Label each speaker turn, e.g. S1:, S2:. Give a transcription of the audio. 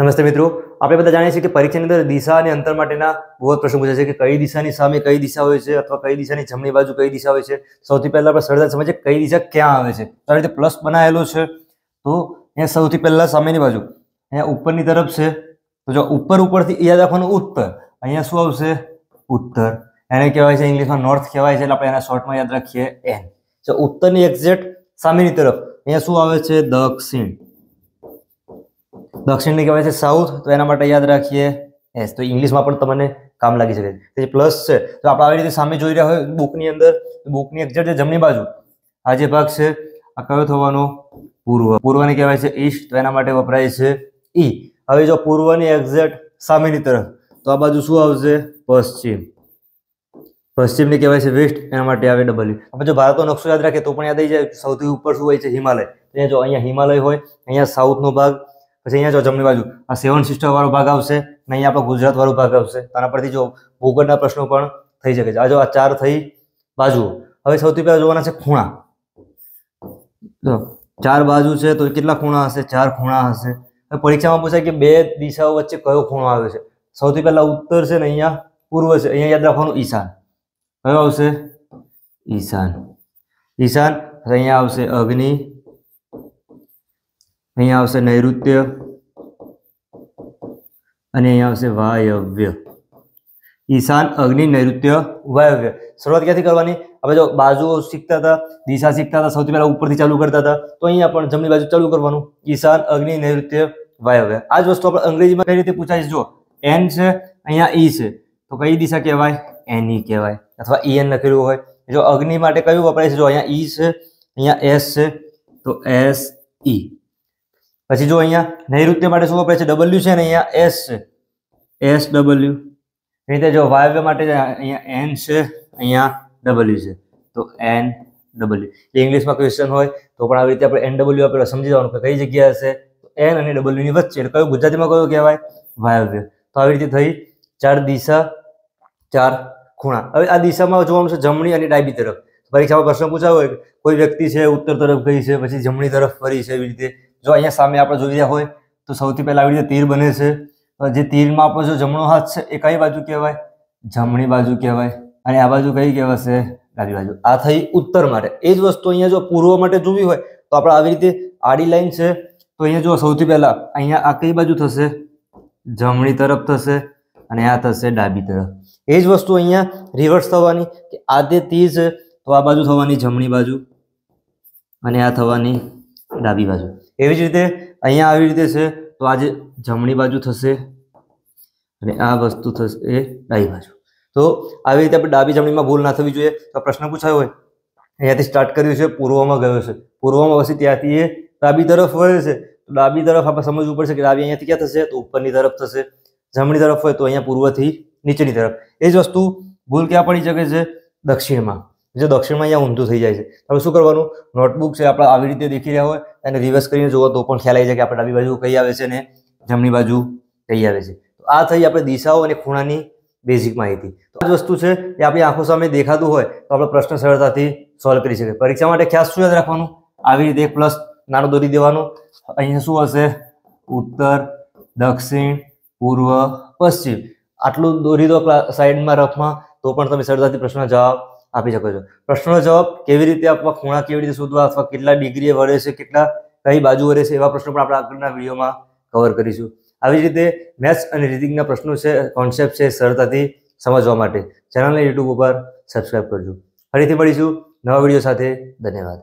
S1: નમસ્તે મિત્રો આપણે બધા જાણીએ છીએ કે પરીક્ષાની અંદર દિશા અને અંતર માટેના બહુ પ્રશ્ન પૂછાય છે કે કઈ દિશાની સામે કઈ દિશા હોય છે અથવા કઈ દિશાની જમણી બાજુ કઈ દિશા હોય છે સૌથી પહેલા આપણે સરળતા સમજીએ કઈ દિશા ક્યાં આવે છે આ રીતે પ્લસ બનાવેલો છે તો અહીંયા સૌથી પહેલા સામેની બાજુ અહીંયા ઉપરની તરફ છે તો જો ઉપર ઉપરથી યાદ રાખવાનું ઉત્તર અહીંયા શું આવશે ઉત્તર એને કહેવાય છે ઇંગ્લિશમાં નોર્થ કહેવાય છે એટલે આપણે એના શોર્ટમાં યાદ રાખીએ એન જો ઉત્તરની એક્ઝેક્ટ સામેની તરફ અહીંયા શું આવે છે દક્ષિણ દક્ષિણને કહેવાય છે સાઉથ તો એના માટે યાદ રાખીએ એસ તો ઇંગ્લિશમાં પણ તમને કામ લાગી શકે છે જે પ્લસ છે તો આપણે આવી રીતે સામે જોઈ રહ્યા હોય બુકની અંદર બુકની એક્ઝેક્ટ જે જમણી બાજુ આ જે ભાગ છે આ કયો થવાનો પૂર્વ પૂર્વને કહેવાય છે ઈસ્ટ તો એના માટે વપરાય છે ઈ e. હવે જો પૂર્વની એક્ઝેટ સામેની તરફ તો આ બાજુ શું આવશે પશ્ચિમ પશ્ચિમની કહેવાય છે વેસ્ટ એના માટે આવે ડબલ્યુ આપણે જો ભારતનો નકશો યાદ રાખીએ તો પણ યાદ આવી જાય સૌથી ઉપર શું હોય છે હિમાલય અહીંયા જો અહીંયા હિમાલય હોય અહીંયા સાઉથનો ભાગ પછી અહીંયા જો જમણી બાજુ આ સેવન સિસ્ટર વાળો ભાગ આવશે અને અહીંયા આપણો ગુજરાત વાળો ભાગ આવશે આના પરથી જો ભૂગોળના પ્રશ્નો પણ થઈ શકે છે આ જો આ ચાર થઈ બાજુઓ હવે સૌથી પહેલા જોવાના છે ખૂણા જો ચાર બાજુ છે તો કેટલા ખૂણા હશે ચાર ખૂણા હશે હવે પરીક્ષામાં પૂછાય કે બે દિશાઓ વચ્ચે કયો ખૂણો આવે છે સૌથી પહેલા ઉત્તર છે ને અહીંયા પૂર્વ છે અહીંયા યાદ રાખવાનું ઈશાન કયો આવશે ઈશાન ઈશાન અહીંયા આવશે અગ્નિ અહીંયા આવશે નૈઋત્ય અને અહીંયા આવશે વાયવ્ય ઈશાન અગ્નિ નૈઋત્ય વાયવ્ય શરૂઆત ક્યાંથી કરવાની આપણે જો બાજુઓ શીખતા હતા દિશા શીખતા હતા સૌથી પહેલા ઉપરથી ચાલુ કરતા હતા તો અહીંયા પણ જમણી બાજુ ચાલુ કરવાનું ઈશાન અગ્નિ નૈઋત્ય વાયવ્ય આ જ વસ્તુ આપણે અંગ્રેજીમાં કઈ રીતે પૂછાય જો એન છે અહીંયા ઈ e છે તો કઈ દિશા કહેવાય એની e કહેવાય અથવા ઈએન e લખેલું હોય જો અગ્નિ માટે કયું વપરાય છે જો અહીંયા ઈ છે અહીંયા એસ છે તો એસ ઈ પછી જો અહીંયા નૈઋત્ય માટે શું વપરાય છે ડબલ્યુ છે ને અહીંયા એસ એસ ડબલ્યુ રીતે જો વાયવ્ય માટે અહીંયા એન છે અહીંયા ડબલ્યુ છે તો એન ડબલ્યુ એટલે ઇંગ્લિશમાં ક્વેશ્ચન હોય તો પણ આવી રીતે આપણે એન ડબલ્યુ આપણે સમજી જવાનું કે કઈ જગ્યા હશે એન અને ડબલ્યુની વચ્ચે એટલે કયું ગુજરાતીમાં કયો કહેવાય વાયવ્ય તો આવી રીતે થઈ ચાર દિશા ચાર ખૂણા હવે આ દિશામાં જોવાનું છે જમણી અને ડાબી તરફ પરીક્ષામાં પ્રશ્ન પૂછાયો હોય કોઈ વ્યક્તિ છે ઉત્તર તરફ ગઈ છે પછી જમણી તરફ ફરી છે એવી રીતે જો અહીંયા સામે આપણે જોઈ રહ્યા હોય તો સૌથી પહેલાં આવી રીતે તીર બને છે જે તીરમાં આપણો જો જમણો હાથ છે એ કઈ બાજુ કહેવાય જમણી બાજુ કહેવાય અને આ બાજુ કઈ કહેવાશે ડાબી બાજુ આ થઈ ઉત્તર માટે એ જ વસ્તુ અહીંયા જો પૂર્વ માટે જોવી હોય તો આપણે આવી રીતે આડી લાઈન છે તો અહીંયા જો સૌથી પહેલાં અહીંયા આ કઈ બાજુ થશે જમણી તરફ થશે અને આ થશે ડાબી તરફ એ જ વસ્તુ અહીંયા રિવર્સ થવાની કે આ તે તીર છે તો આ બાજુ થવાની જમણી બાજુ અને આ થવાની ડાબી બાજુ એવી જ રીતે અહીંયા આવી રીતે છે તો આજે જમણી બાજુ થશે અને આ વસ્તુ થશે એ ડાબી બાજુ તો આવી રીતે આપણે ડાબી જમણીમાં ભૂલ ના થવી જોઈએ તો પ્રશ્ન પૂછાયો હોય અહીંયાથી સ્ટાર્ટ કર્યું છે પૂર્વમાં ગયો છે પૂર્વમાં પછી ત્યાંથી એ ડાબી તરફ વળે છે તો ડાબી તરફ આપણે સમજવું પડશે કે ડાબી અહીંયાથી ક્યાં થશે તો ઉપરની તરફ થશે જમણી તરફ હોય તો અહીંયા પૂર્વથી નીચેની તરફ એ જ વસ્તુ ભૂલ ક્યાં પડી શકે છે દક્ષિણમાં જો દક્ષિણમાં અહીંયા ઊંધું થઈ જાય છે હવે શું કરવાનું નોટબુક છે આપણે આવી રીતે દેખી રહ્યા હોય અને રિવર્સ કરીને જોવો તો પણ ખ્યાલ આવી જાય કે આપણે ડાબી બાજુ કઈ આવે છે ને જમણી બાજુ કઈ આવે છે તો આ થઈ આપણે દિશાઓ અને ખૂણાની બેઝિક માહિતી તો આ જ વસ્તુ છે એ આપણી આંખો સામે દેખાતું હોય તો આપણે પ્રશ્ન સરળતાથી સોલ્વ કરી શકીએ પરીક્ષા માટે ખ્યાસ શું યાદ રાખવાનું આવી રીતે પ્લસ નાનું દોરી દેવાનું અહીંયા શું હશે ઉત્તર દક્ષિણ પૂર્વ પશ્ચિમ આટલું દોરી દો સાઈડમાં રફમાં તો પણ તમે સરળતાથી પ્રશ્ન જવાબ આપી શકો છો પ્રશ્નનો જવાબ કેવી રીતે આપવા ખૂણા કેવી રીતે શોધવા અથવા કેટલા ડિગ્રીએ વળે છે કેટલા કઈ બાજુ વળે છે એવા પ્રશ્નો પણ આપણે આગળના વિડીયોમાં કવર કરીશું આવી જ રીતે મેથ્સ અને રીડિંગના પ્રશ્નો છે કોન્સેપ્ટ છે સરળતાથી સમજવા માટે ચેનલને યુટ્યુબ ઉપર સબસ્ક્રાઈબ કરજો ફરીથી મળીશું નવા વિડીયો સાથે ધન્યવાદ